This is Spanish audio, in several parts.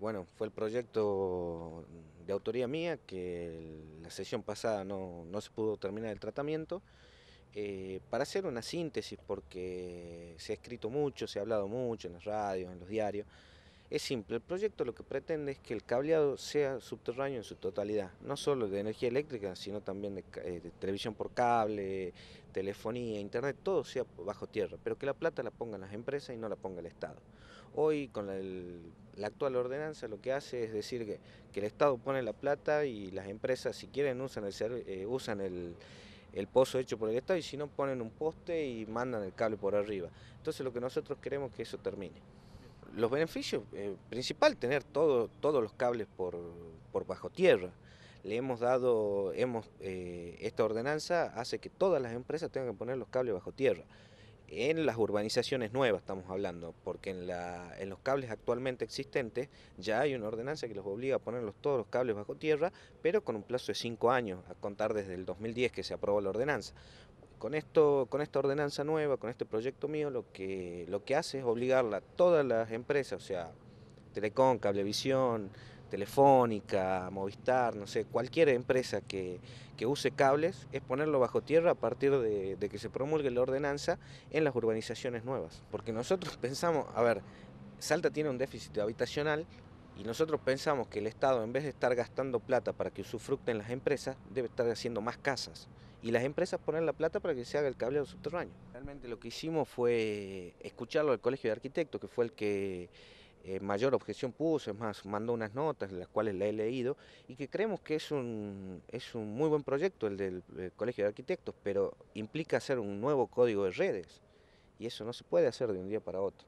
Bueno, fue el proyecto de autoría mía que la sesión pasada no, se pudo terminar el tratamiento. Eh, para hacer una síntesis, porque se ha escrito mucho, se ha hablado mucho en las radios, en los diarios, es simple, el proyecto lo que pretende es que el cableado sea subterráneo en su totalidad, no solo de energía eléctrica, sino también eh, de, televisión por cable, telefonía, internet, todo sea bajo tierra, pero que la plata la pongan las empresas y no la ponga el Estado. Hoy con la, actual ordenanza lo que hace es decir que, el Estado pone la plata y las empresas si quieren usan el, eh, usan el, el pozo hecho por el Estado y si no ponen un poste y mandan el cable por arriba. Entonces lo que nosotros queremos es que eso termine los beneficios, eh, principal tener todos los cables por, por, bajo tierra. Le hemos dado, hemos, eh, esta ordenanza hace que todas las empresas tengan que poner los cables bajo tierra. En las urbanizaciones nuevas estamos hablando, porque en, la, en los cables actualmente existentes ya hay una ordenanza que los obliga a ponerlos todos los cables bajo tierra, pero con un plazo de cinco años, a contar desde el 2010 que se aprobó la ordenanza. Con, esto, con esta ordenanza nueva, con este proyecto mío, lo que, lo que hace es obligarla a todas las empresas, o sea, Telecom, Cablevisión, Telefónica, Movistar, no sé, cualquier empresa que, use cables, es ponerlo bajo tierra a partir de, que se promulgue la ordenanza en las urbanizaciones nuevas. Porque nosotros pensamos, a ver, Salta tiene un déficit habitacional y nosotros pensamos que el Estado, en vez de estar gastando plata para que usufructen las empresas, debe estar haciendo más casas. Y las empresas ponen la plata para que se haga el cableado subterráneo. Realmente lo que hicimos fue escucharlo al Colegio de Arquitectos, que fue el que eh, mayor objeción puso, es más, mandó unas notas, las cuales la he leído, y que creemos que es un, es un muy buen proyecto el del Colegio de Arquitectos, pero implica hacer un nuevo código de redes, y eso no se puede hacer de un día para otro.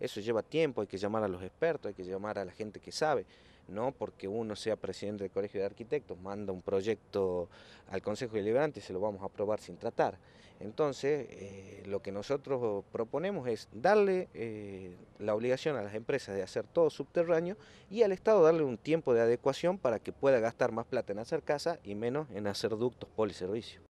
Eso lleva tiempo, hay que llamar a los expertos, hay que llamar a la gente que sabe. No porque uno sea presidente del Colegio de Arquitectos, manda un proyecto al Consejo Deliberante y se lo vamos a aprobar sin tratar. Entonces, eh, lo que nosotros proponemos es darle eh, la obligación a las empresas de hacer todo subterráneo y al Estado darle un tiempo de adecuación para que pueda gastar más plata en hacer casa y menos en hacer ductos poliservicio.